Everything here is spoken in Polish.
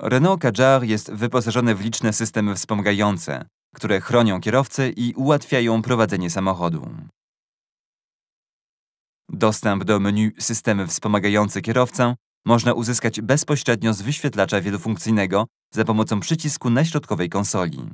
Renault Kadjar jest wyposażony w liczne systemy wspomagające, które chronią kierowcę i ułatwiają prowadzenie samochodu. Dostęp do menu Systemy wspomagające kierowcę można uzyskać bezpośrednio z wyświetlacza wielofunkcyjnego za pomocą przycisku na środkowej konsoli.